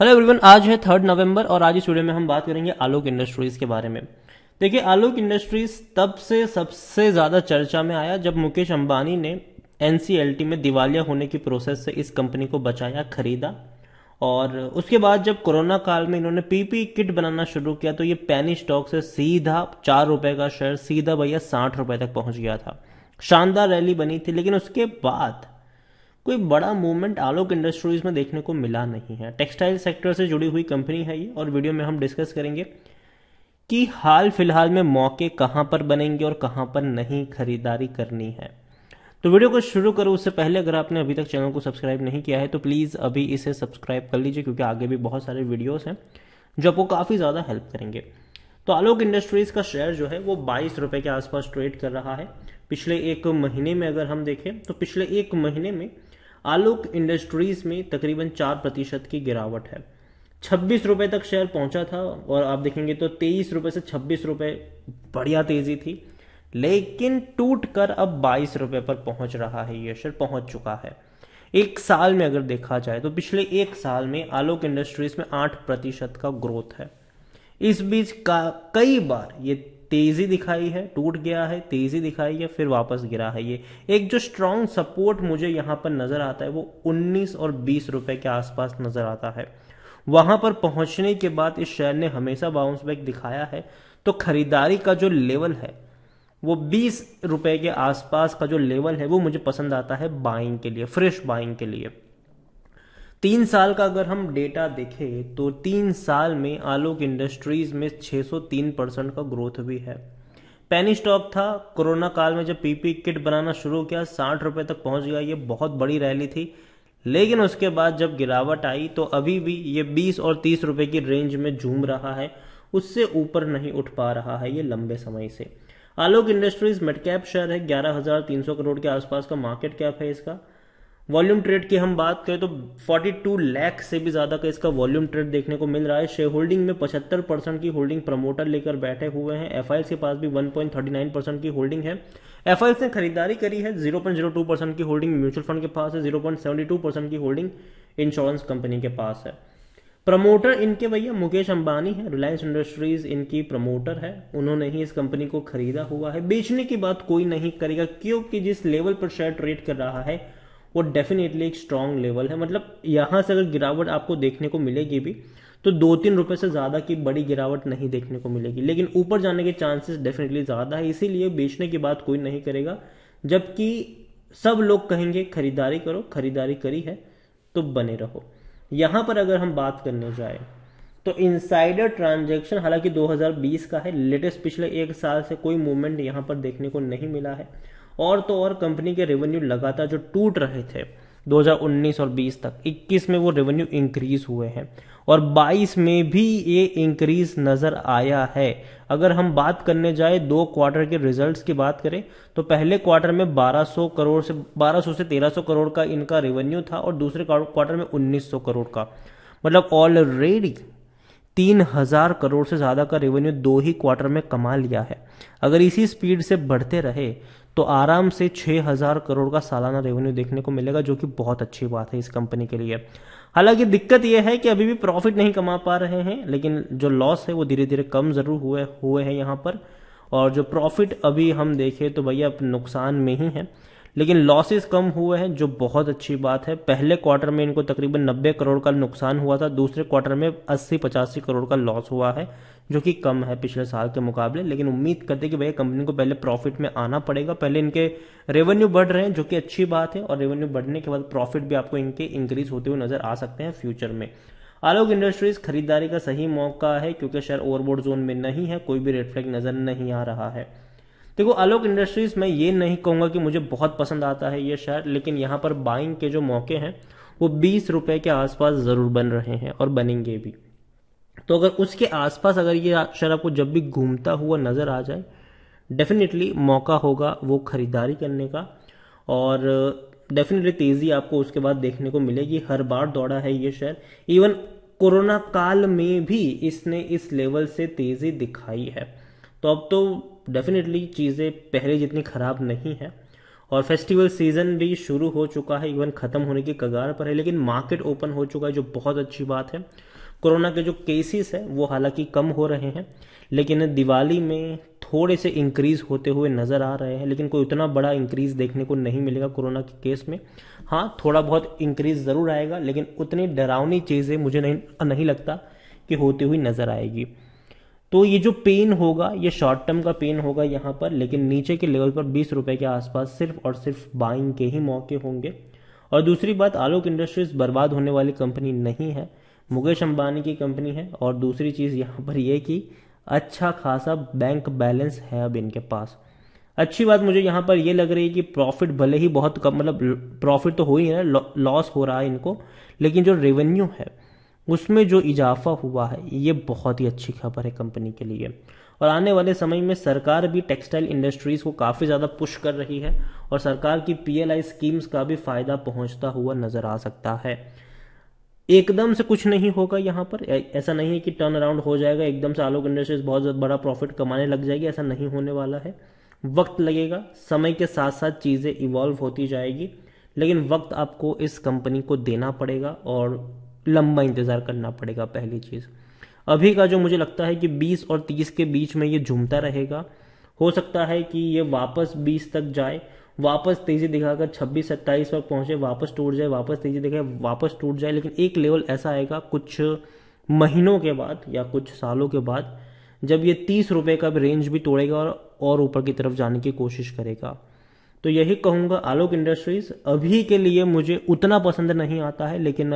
hello everyone आज है third नवंबर और आज इस वीडियो में हम बात करेंगे आलोक इंडस्ट्रीज के बारे में देखिए आलोक इंडस्ट्रीज तब से सबसे ज़्यादा चर्चा में आया जब मुकेश अंबानी ने एन में दिवालिया होने की प्रोसेस से इस कंपनी को बचाया खरीदा और उसके बाद जब कोरोना काल में इन्होंने पीपी किट बनाना शुरू किया तो ये पैनी स्टॉक से सीधा चार रुपए का शेयर सीधा भैया साठ रुपए तक पहुंच गया था शानदार रैली बनी थी लेकिन उसके बाद कोई बड़ा मूवमेंट आलोक इंडस्ट्रीज में देखने को मिला नहीं है टेक्सटाइल सेक्टर से जुड़ी हुई कंपनी है ये और वीडियो में हम डिस्कस करेंगे कि हाल फिलहाल में मौके कहाँ पर बनेंगे और कहाँ पर नहीं खरीदारी करनी है तो वीडियो को शुरू करो उससे पहले अगर आपने अभी तक चैनल को सब्सक्राइब नहीं किया है तो प्लीज़ अभी इसे सब्सक्राइब कर लीजिए क्योंकि आगे भी बहुत सारे वीडियोस हैं जो आपको काफ़ी ज़्यादा हेल्प करेंगे तो आलोक इंडस्ट्रीज़ का शेयर जो है वो बाईस रुपये के आसपास ट्रेड कर रहा है पिछले एक महीने में अगर हम देखें तो पिछले एक महीने में आलोक इंडस्ट्रीज में तकरीबन चार प्रतिशत की गिरावट है छब्बीस रुपए तक शेयर पहुंचा था और आप देखेंगे तो तेईस रुपये से छब्बीस रुपये बढ़िया तेजी थी लेकिन टूट कर अब बाईस रुपए पर पहुंच रहा है ये शेयर पहुंच चुका है एक साल में अगर देखा जाए तो पिछले एक साल में आलोक इंडस्ट्रीज में आठ प्रतिशत का ग्रोथ है इस बीच का कई बार ये तेज़ी दिखाई है टूट गया है तेज़ी दिखाई है फिर वापस गिरा है ये एक जो स्ट्रांग सपोर्ट मुझे यहाँ पर नज़र आता है वो 19 और 20 रुपए के आसपास नज़र आता है वहां पर पहुंचने के बाद इस शेयर ने हमेशा बाउंस बैक दिखाया है तो खरीदारी का जो लेवल है वो बीस रुपए के आसपास का जो लेवल है वो मुझे पसंद आता है बाइंग के लिए फ्रेश बाइंग के लिए तीन साल का अगर हम डेटा देखें तो तीन साल में आलोक इंडस्ट्रीज में 603 परसेंट का ग्रोथ भी है पैनी स्टॉक था कोरोना काल में जब पीपी किट बनाना शुरू किया साठ रुपए तक पहुंच गया ये बहुत बड़ी रैली थी लेकिन उसके बाद जब गिरावट आई तो अभी भी ये बीस और तीस रुपए की रेंज में झूम रहा है उससे ऊपर नहीं उठ पा रहा है ये लंबे समय से Alok Industries mid cap share है ग्यारह हज़ार तीन सौ करोड़ के आसपास का मार्केट कैप है इसका वॉल्यूम ट्रेड की हम बात करें तो 42 लाख से भी ज़्यादा का इसका वॉल्यूम ट्रेड देखने को मिल रहा है शेयर होल्डिंग में 75 परसेंट की होल्डिंग प्रमोटर लेकर बैठे हुए हैं एफ के पास भी 1.39 परसेंट की होल्डिंग है एफ ने खरीदारी करी है 0.02 परसेंट की होल्डिंग म्यूचुअल फंड के पास है 0.72 परसेंट की होल्डिंग इंश्योरेंस कंपनी के पास है प्रमोटर इनके भैया मुकेश अंबानी है रिलायंस इंडस्ट्रीज इनकी प्रमोटर है उन्होंने ही इस कंपनी को खरीदा हुआ है बेचने की बात कोई नहीं करेगा क्योंकि जिस लेवल पर शेयर ट्रेड कर रहा है वो डेफिनेटली एक स्ट्रॉन्ग लेवल है मतलब यहाँ से अगर गिरावट आपको देखने को मिलेगी भी तो दो तीन रुपए से ज़्यादा की बड़ी गिरावट नहीं देखने को मिलेगी लेकिन ऊपर जाने के चांसेस डेफिनेटली ज़्यादा है इसीलिए बेचने की बात कोई नहीं करेगा जबकि सब लोग कहेंगे खरीदारी करो खरीदारी करी है तो बने रहो यहां पर अगर हम बात करने जाए तो इनसाइडर ट्रांजेक्शन हालांकि 2020 का है लेटेस्ट पिछले एक साल से कोई मूवमेंट यहाँ पर देखने को नहीं मिला है और तो और कंपनी के रेवेन्यू लगातार जो टूट रहे थे 2019 और 20 तक 21 में वो रेवेन्यू इंक्रीज हुए हैं और 22 में भी ये इंक्रीज नज़र आया है अगर हम बात करने जाए दो क्वार्टर के रिजल्ट्स की बात करें तो पहले क्वार्टर में 1200 करोड़ से 1200 से 1300 करोड़ का इनका रेवेन्यू था और दूसरे क्वार्टर में 1900 करोड़ का मतलब ऑलरेडी तीन हजार करोड़ से ज़्यादा का रेवेन्यू दो ही क्वार्टर में कमा लिया है अगर इसी स्पीड से बढ़ते रहे तो आराम से छः हज़ार करोड़ का सालाना रेवेन्यू देखने को मिलेगा जो कि बहुत अच्छी बात है इस कंपनी के लिए हालांकि दिक्कत यह है कि अभी भी प्रॉफिट नहीं कमा पा रहे हैं लेकिन जो लॉस है वो धीरे धीरे कम ज़रूर हुए हुए हैं यहाँ पर और जो प्रॉफिट अभी हम देखें तो भैया नुकसान में ही है लेकिन लॉसेस कम हुए हैं जो बहुत अच्छी बात है पहले क्वार्टर में इनको तकरीबन नब्बे करोड़ का नुकसान हुआ था दूसरे क्वार्टर में अस्सी पचासी करोड़ का लॉस हुआ है जो कि कम है पिछले साल के मुकाबले लेकिन उम्मीद करते कि भैया कंपनी को पहले प्रॉफिट में आना पड़ेगा पहले इनके रेवेन्यू बढ़ रहे हैं जो कि अच्छी बात है और रेवेन्यू बढ़ने के बाद प्रॉफिट भी आपको इनके इंक्रीज होते हुए नजर आ सकते हैं फ्यूचर में आलोक इंडस्ट्रीज खरीदारी का सही मौका है क्योंकि शेयर ओवरबोर्ड जोन में नहीं है कोई भी रेड फ्लैग नजर नहीं आ रहा है देखो आलोक इंडस्ट्रीज़ मैं ये नहीं कहूँगा कि मुझे बहुत पसंद आता है ये शेयर लेकिन यहाँ पर बाइंग के जो मौके हैं वो बीस रुपये के आसपास ज़रूर बन रहे हैं और बनेंगे भी तो अगर उसके आसपास अगर ये शेयर आपको जब भी घूमता हुआ नज़र आ जाए डेफिनेटली मौका होगा वो ख़रीदारी करने का और डेफिनेटली तेज़ी आपको उसके बाद देखने को मिलेगी हर बार दौड़ा है ये शेयर इवन कोरोना काल में भी इसने इस लेवल से तेज़ी दिखाई है तो अब तो डेफिनेटली चीज़ें पहले जितनी ख़राब नहीं हैं और फेस्टिवल सीज़न भी शुरू हो चुका है इवन ख़त्म होने की कगार पर है लेकिन मार्केट ओपन हो चुका है जो बहुत अच्छी बात है कोरोना के जो केसेस हैं वो हालांकि कम हो रहे हैं लेकिन दिवाली में थोड़े से इंक्रीज़ होते हुए नज़र आ रहे हैं लेकिन कोई उतना बड़ा इंक्रीज़ देखने को नहीं मिलेगा कोरोना के केस में हाँ थोड़ा बहुत इंक्रीज़ ज़रूर आएगा लेकिन उतनी डरावनी चीज़ें मुझे नहीं नहीं लगता कि होती हुई नज़र आएगी तो ये जो पेन होगा ये शॉर्ट टर्म का पेन होगा यहाँ पर लेकिन नीचे के लेवल पर बीस रुपये के आसपास सिर्फ और सिर्फ बाइंग के ही मौके होंगे और दूसरी बात आलोक इंडस्ट्रीज बर्बाद होने वाली कंपनी नहीं है मुकेश अंबानी की कंपनी है और दूसरी चीज़ यहाँ पर यह कि अच्छा खासा बैंक बैलेंस है अब इनके पास अच्छी बात मुझे यहाँ पर यह लग रही है कि प्रॉफिट भले ही बहुत कम मतलब प्रॉफिट तो हो ही है लॉस हो रहा है इनको लेकिन जो रेवेन्यू है उसमें जो इजाफा हुआ है ये बहुत ही अच्छी खबर है कंपनी के लिए और आने वाले समय में सरकार भी टेक्सटाइल इंडस्ट्रीज़ को काफ़ी ज़्यादा पुश कर रही है और सरकार की पीएलआई स्कीम्स का भी फ़ायदा पहुंचता हुआ नज़र आ सकता है एकदम से कुछ नहीं होगा यहाँ पर ऐसा नहीं है कि टर्न अराउंड हो जाएगा एकदम से आलोक इंडस्ट्रीज बहुत बड़ा प्रॉफिट कमाने लग जाएगी ऐसा नहीं होने वाला है वक्त लगेगा समय के साथ साथ चीज़ें इवॉल्व होती जाएगी लेकिन वक्त आपको इस कंपनी को देना पड़ेगा और लंबा इंतज़ार करना पड़ेगा पहली चीज़ अभी का जो मुझे लगता है कि 20 और 30 के बीच में ये झूमता रहेगा हो सकता है कि ये वापस 20 तक जाए वापस तेज़ी दिखाकर 26 सत्ताईस पर पहुंचे वापस टूट जाए वापस तेज़ी दिखाए वापस टूट जाए लेकिन एक लेवल ऐसा आएगा कुछ महीनों के बाद या कुछ सालों के बाद जब ये तीस रुपये का रेंज भी तोड़ेगा और और ऊपर की तरफ जाने की कोशिश करेगा तो यही कहूँगा आलोक इंडस्ट्रीज़ अभी के लिए मुझे उतना पसंद नहीं आता है लेकिन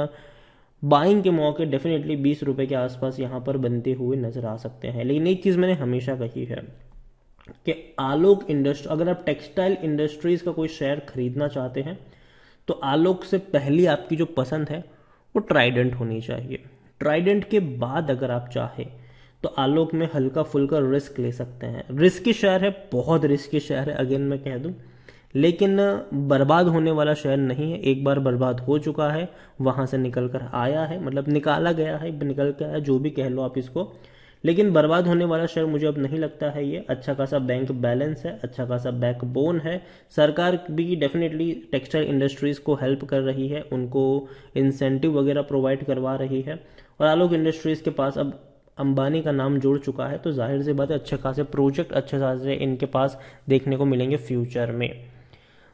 बाइंग के मौके डेफिनेटली बीस रुपए के आसपास यहां पर बनते हुए नज़र आ सकते हैं लेकिन एक चीज़ मैंने हमेशा कही है कि आलोक इंडस्ट्री अगर आप टेक्सटाइल इंडस्ट्रीज़ का कोई शेयर खरीदना चाहते हैं तो आलोक से पहली आपकी जो पसंद है वो ट्राइडेंट होनी चाहिए ट्राइडेंट के बाद अगर आप चाहे तो आलोक में हल्का फुल्का रिस्क ले सकते हैं रिस्की शेयर है बहुत रिस्की शेयर है अगेन मैं कह दूं लेकिन बर्बाद होने वाला शहर नहीं है एक बार बर्बाद हो चुका है वहाँ से निकल कर आया है मतलब निकाला गया है निकल के आया जो भी कह लो आप इसको लेकिन बर्बाद होने वाला शहर मुझे अब नहीं लगता है ये अच्छा खासा बैंक बैलेंस है अच्छा खासा बैकबोन है सरकार भी डेफिनेटली टेक्सटाइल इंडस्ट्रीज़ को हेल्प कर रही है उनको इंसेंटिव वगैरह प्रोवाइड करवा रही है और आलोक इंडस्ट्रीज़ के पास अब अंबानी का नाम जुड़ चुका है तो जाहिर सी बात है अच्छे खासे प्रोजेक्ट अच्छे खासे इनके पास देखने को मिलेंगे फ्यूचर में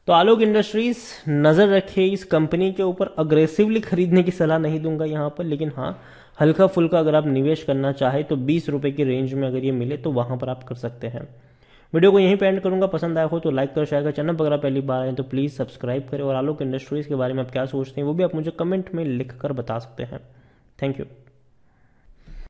तो आलोक इंडस्ट्रीज नज़र रखे इस कंपनी के ऊपर अग्रेसिवली खरीदने की सलाह नहीं दूंगा यहाँ पर लेकिन हाँ हल्का फुल्का अगर आप निवेश करना चाहे तो बीस रुपये की रेंज में अगर ये मिले तो वहाँ पर आप कर सकते हैं वीडियो को यहीं पर एंड करूँगा पसंद आया हो तो लाइक करो शेयर करो चैनल पर अगर पहली बार आए तो प्लीज़ सब्सक्राइब करें और आलोक इंडस्ट्रीज़ के बारे में आप क्या सोचते हैं वो भी आप मुझे कमेंट में लिख कर बता सकते हैं थैंक यू